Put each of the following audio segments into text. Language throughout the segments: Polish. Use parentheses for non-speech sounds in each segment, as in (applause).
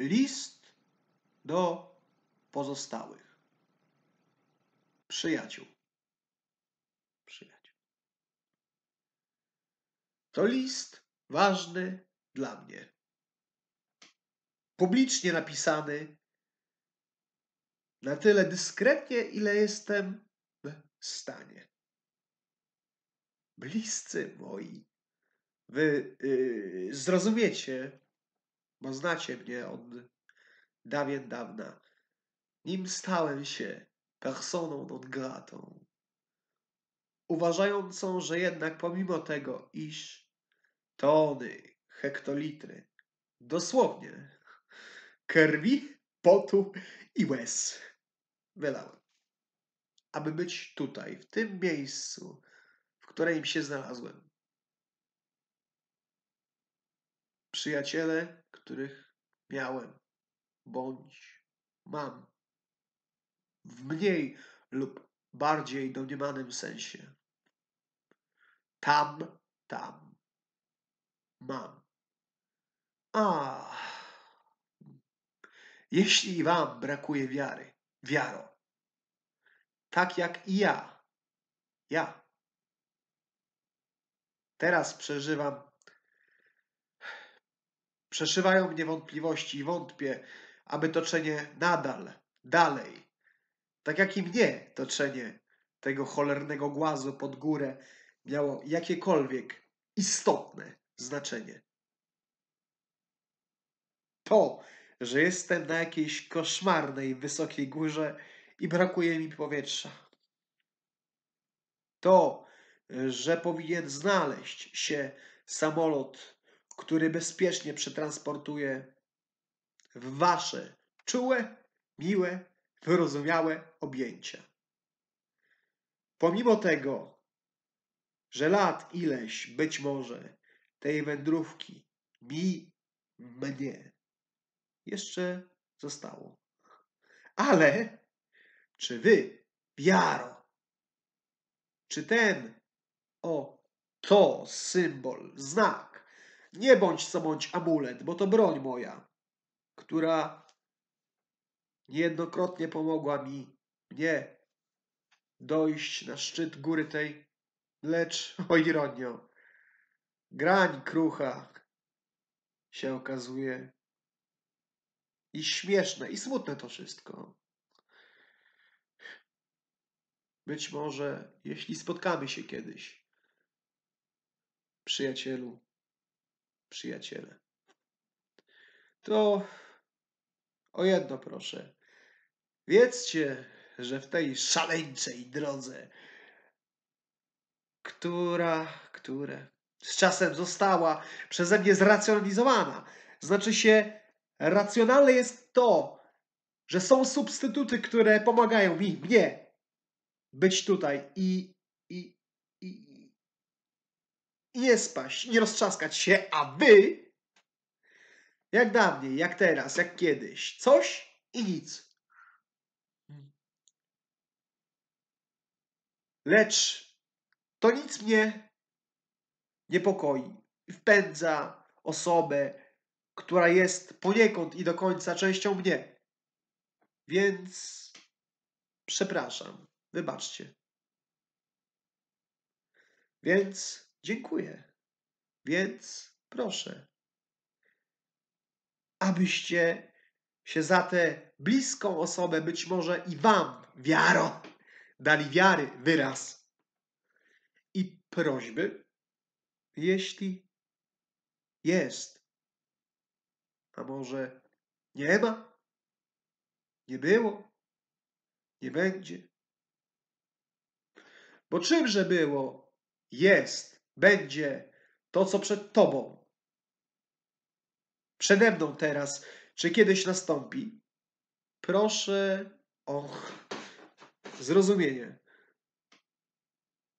List do pozostałych. Przyjaciół. Przyjaciół. To list ważny dla mnie. Publicznie napisany, na tyle dyskretnie, ile jestem w stanie. Bliscy moi, wy yy, zrozumiecie, bo znacie mnie od dawien dawna, nim stałem się personą non gratą, uważającą, że jednak pomimo tego, iż tony, hektolitry, dosłownie krwi, potu i łez wylałem, aby być tutaj, w tym miejscu, w którym się znalazłem, Przyjaciele, których miałem bądź mam w mniej lub bardziej domniemanym sensie. Tam, tam, mam. A, jeśli i wam brakuje wiary, wiaro, tak jak i ja, ja, teraz przeżywam Przeszywają mnie wątpliwości i wątpię, aby toczenie nadal, dalej, tak jak i mnie toczenie tego cholernego głazu pod górę miało jakiekolwiek istotne znaczenie. To, że jestem na jakiejś koszmarnej wysokiej górze i brakuje mi powietrza. To, że powinien znaleźć się samolot który bezpiecznie przetransportuje w wasze czułe, miłe, wyrozumiałe objęcia. Pomimo tego, że lat ileś być może tej wędrówki mi, mnie jeszcze zostało. Ale czy wy, wiaro, czy ten o to symbol, znak, nie bądź co bądź amulet, bo to broń moja, która niejednokrotnie pomogła mi, nie dojść na szczyt góry tej, lecz, (laughs) o ironio, grań krucha się okazuje i śmieszne, i smutne to wszystko. Być może, jeśli spotkamy się kiedyś, przyjacielu, przyjaciele. To o jedno proszę. Wiedzcie, że w tej szaleńczej drodze, która, które z czasem została przeze mnie zracjonalizowana, znaczy się racjonalne jest to, że są substytuty, które pomagają mi, mnie być tutaj i, i, i, nie spaść, nie roztrzaskać się, a wy jak dawniej, jak teraz, jak kiedyś, coś i nic. Lecz to nic mnie niepokoi i wpędza osobę, która jest poniekąd i do końca częścią mnie. Więc przepraszam, wybaczcie. Więc dziękuję. Więc proszę, abyście się za tę bliską osobę, być może i wam, wiaro, dali wiary wyraz i prośby, jeśli jest, a może nie ma, nie było, nie będzie. Bo czymże było, jest, będzie to, co przed Tobą, przede mną teraz, czy kiedyś nastąpi, proszę o zrozumienie.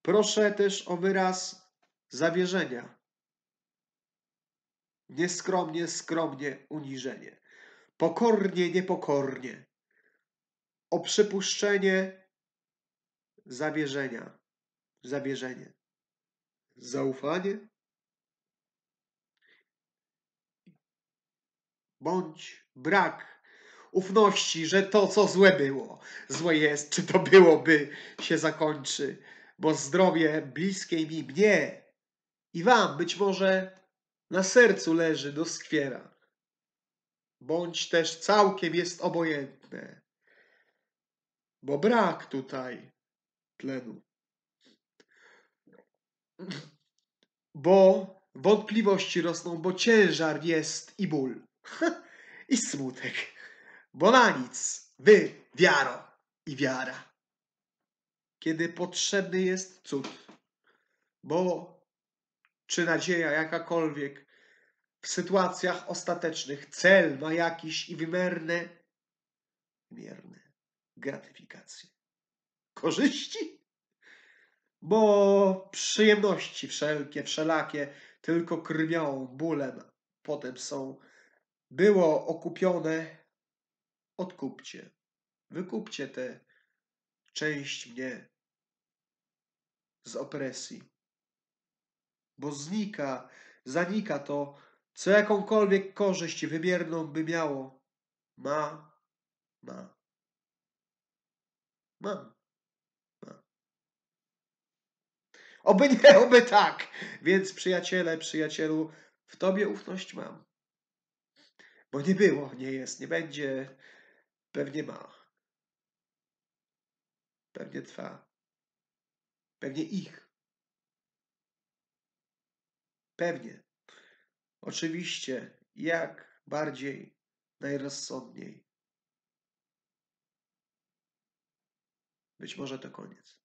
Proszę też o wyraz zawierzenia. Nieskromnie, skromnie, uniżenie. Pokornie, niepokornie. O przypuszczenie zawierzenia. Zawierzenie zaufanie, bądź brak ufności, że to, co złe było, złe jest, czy to byłoby, się zakończy, bo zdrowie bliskiej mi mnie i wam być może na sercu leży, doskwiera. Bądź też całkiem jest obojętne, bo brak tutaj tlenu bo wątpliwości rosną, bo ciężar jest i ból, (laughs) i smutek, bo na nic, wy, wiaro i wiara. Kiedy potrzebny jest cud, bo czy nadzieja jakakolwiek w sytuacjach ostatecznych cel ma jakiś i wymierne, wymierne gratyfikacje, korzyści bo przyjemności wszelkie, wszelakie, tylko krwią, bólem potem są. Było okupione, odkupcie, wykupcie tę część mnie z opresji, bo znika, zanika to, co jakąkolwiek korzyść wymierną by miało. Ma, ma. Mam. Oby nie, (laughs) oby tak. Więc przyjaciele, przyjacielu, w Tobie ufność mam. Bo nie było, nie jest, nie będzie, pewnie ma. Pewnie trwa. Pewnie ich. Pewnie. Oczywiście, jak bardziej, najrozsądniej. Być może to koniec.